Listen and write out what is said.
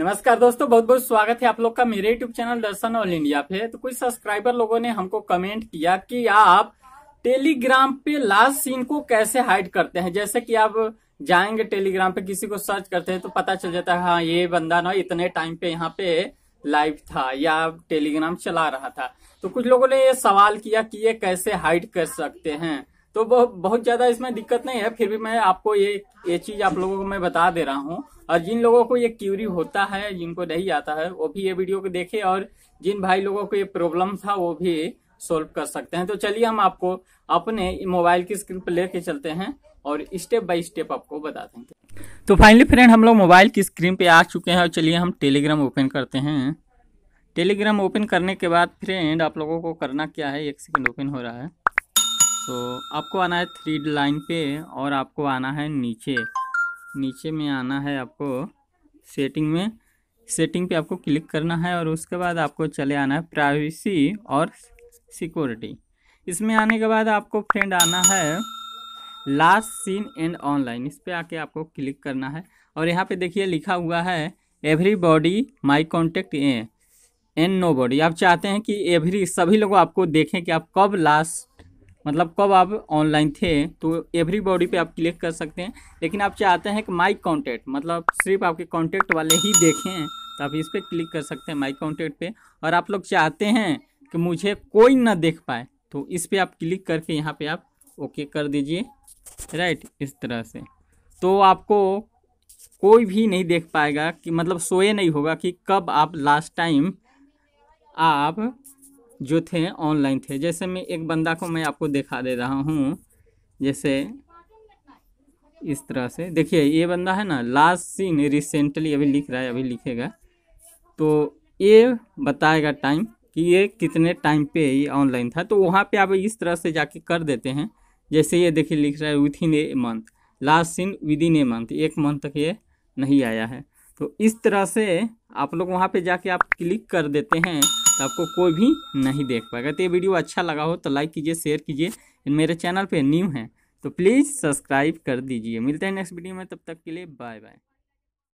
नमस्कार दोस्तों बहुत बहुत स्वागत है आप लोग का मेरे YouTube channel Darshan all India पे तो कुछ सब्सक्राइबर लोगों ने हमको कमेंट किया कि आप टेलीग्राम पे लास्ट सीन को कैसे हाइड करते हैं जैसे कि आप जाएंगे टेलीग्राम पे किसी को सर्च करते हैं तो पता चल जाता है हाँ ये बंदा ना इतने टाइम पे यहाँ पे लाइव था या टेलीग्राम चला रहा था तो कुछ लोगों ने ये सवाल किया कि ये कैसे हाइड कर सकते हैं तो बहुत ज्यादा इसमें दिक्कत नहीं है फिर भी मैं आपको ये ये चीज आप लोगों को मैं बता दे रहा हूँ और जिन लोगों को ये क्यूरी होता है जिनको नहीं आता है वो भी ये वीडियो को देखे और जिन भाई लोगों को ये प्रॉब्लम था वो भी सोल्व कर सकते हैं तो चलिए हम आपको अपने मोबाइल की स्क्रीन पर लेके चलते हैं और स्टेप बाय स्टेप आपको बता देंगे तो फाइनली फ्रेंड हम लोग मोबाइल की स्क्रीन पे आ चुके हैं और चलिए हम टेलीग्राम ओपन करते हैं टेलीग्राम ओपन करने के बाद फ्रेंड आप लोगों को करना क्या है एक सेकंड ओपन हो रहा है सो तो आपको आना है थ्री लाइन पे और आपको आना है नीचे नीचे में आना है आपको सेटिंग में सेटिंग पे आपको क्लिक करना है और उसके बाद आपको चले आना है प्राइवेसी और सिक्योरिटी इसमें आने के बाद आपको फ्रेंड आना है लास्ट सीन एंड ऑनलाइन इस पर आके आपको क्लिक करना है और यहाँ पे देखिए लिखा हुआ है everybody my contact and nobody आप चाहते हैं कि एवरी सभी लोग आपको देखें कि आप कब लास्ट मतलब कब आप ऑनलाइन थे तो एवरी बॉडी पर आप क्लिक कर सकते हैं लेकिन आप चाहते हैं कि माई कॉन्टैक्ट मतलब सिर्फ आपके कॉन्टैक्ट वाले ही देखें तो आप इस पर क्लिक कर सकते हैं माई कॉन्टैक्ट पे और आप लोग चाहते हैं कि मुझे कोई ना देख पाए तो इस पर आप क्लिक करके यहाँ पे आप ओके कर दीजिए राइट इस तरह से तो आपको कोई भी नहीं देख पाएगा कि मतलब सोए नहीं होगा कि कब आप लास्ट टाइम आप जो थे ऑनलाइन थे जैसे मैं एक बंदा को मैं आपको दिखा दे रहा हूँ जैसे इस तरह से देखिए ये बंदा है ना लास्ट सीन रिसेंटली अभी लिख रहा है अभी लिखेगा तो ये बताएगा टाइम कि ये कितने टाइम पे ये ऑनलाइन था तो वहाँ पे आप इस तरह से जाके कर देते हैं जैसे ये देखिए लिख रहा है within a month last seen within a month एक मंथ तक ये नहीं आया है तो इस तरह से आप लोग वहाँ पे जाके आप क्लिक कर देते हैं तो आपको कोई भी नहीं देख पाएगा तो ये वीडियो अच्छा लगा हो तो लाइक कीजिए शेयर कीजिए मेरे चैनल पर न्यू हैं तो प्लीज़ सब्सक्राइब कर दीजिए मिलते हैं नेक्स्ट वीडियो में तब तक के लिए बाय बाय